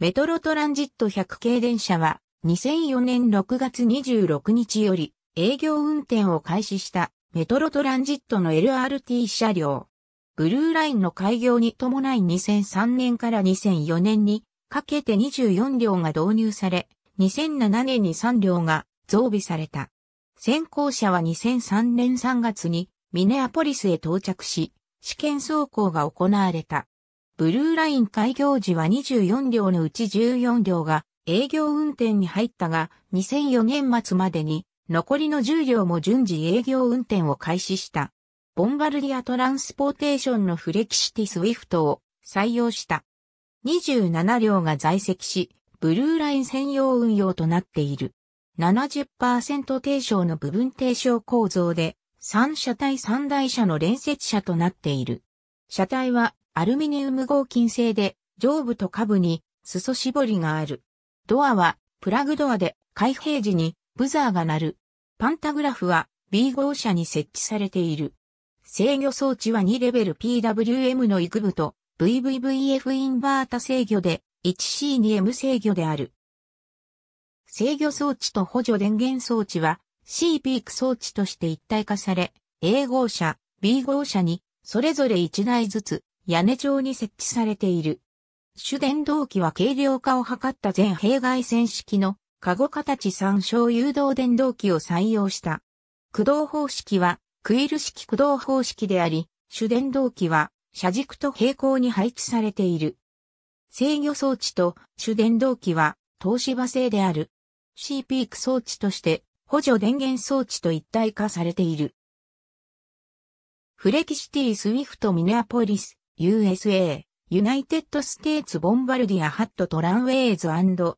メトロトランジット100系電車は2004年6月26日より営業運転を開始したメトロトランジットの LRT 車両。ブルーラインの開業に伴い2003年から2004年にかけて24両が導入され、2007年に3両が増備された。先行車は2003年3月にミネアポリスへ到着し、試験走行が行われた。ブルーライン開業時は24両のうち14両が営業運転に入ったが、2004年末までに残りの10両も順次営業運転を開始した。ボンバルディアトランスポーテーションのフレキシティスウィフトを採用した。27両が在籍し、ブルーライン専用運用となっている。70%低床の部分低床構造で、3車体3台車の連接車となっている。車体はアルミニウム合金製で、上部と下部に裾絞りがある。ドアはプラグドアで開閉時にブザーが鳴る。パンタグラフは B 号車に設置されている。制御装置は2レベル PWM のイグ部と VVVF インバータ制御で 1C2M 制御である。制御装置と補助電源装置は C ピーク装置として一体化され、A 号車、B 号車にそれぞれ1台ずつ屋根状に設置されている。主電動機は軽量化を図った全弊外線式のカゴ形参照誘導電動機を採用した。駆動方式はクイル式駆動方式であり、主電動機は車軸と平行に配置されている。制御装置と主電動機は東芝製である。C ピーク装置として補助電源装置と一体化されている。フレキシティスウィフトミネアポリス USA、ユナイテッドステーツボンバルディアハットトランウェイズアー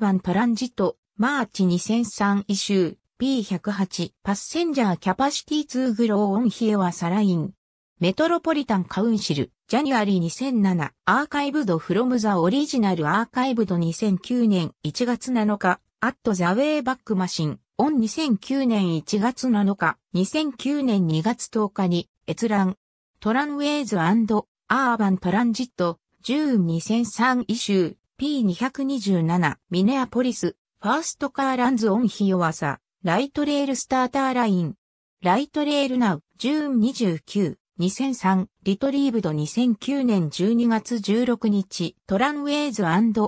バントランジット、マーチ2003イシュー、P108、パッセンジャーキャパシティ2グローオンヒエワサライン。メトロポリタンカウンシル、ジャニュアリー2007、アーカイブドフロムザオリジナルアーカイブド2009年1月7日、アットザウェイバックマシン、オン2009年1月7日、2009年2月10日に、閲覧、トランウェイズアアーバントランジット、ジューン2003イシュー、P227、ミネアポリス、ファーストカーランズオンヒヨワサ、ライトレールスターターライン、ライトレールナウ、ジューン29、2003、リトリーブド2009年12月16日、トランウェイズアー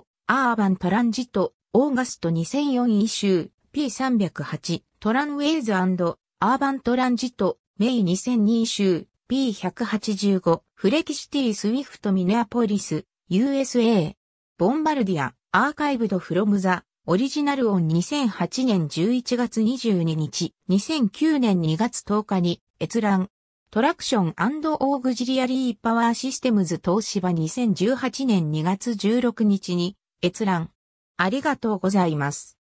バントランジット、オーガスト2004イシュー、P308、トランウェイズアーバントランジット、メイ2002イシュ P185、フレキシティ・スウィフト・ミネアポリス、USA、ボンバルディア、アーカイブド・フロム・ザ・オリジナルオン2008年11月22日、2009年2月10日に閲覧。トラクションオーグジリアリーパワーシステムズ東芝2018年2月16日に閲覧。ありがとうございます。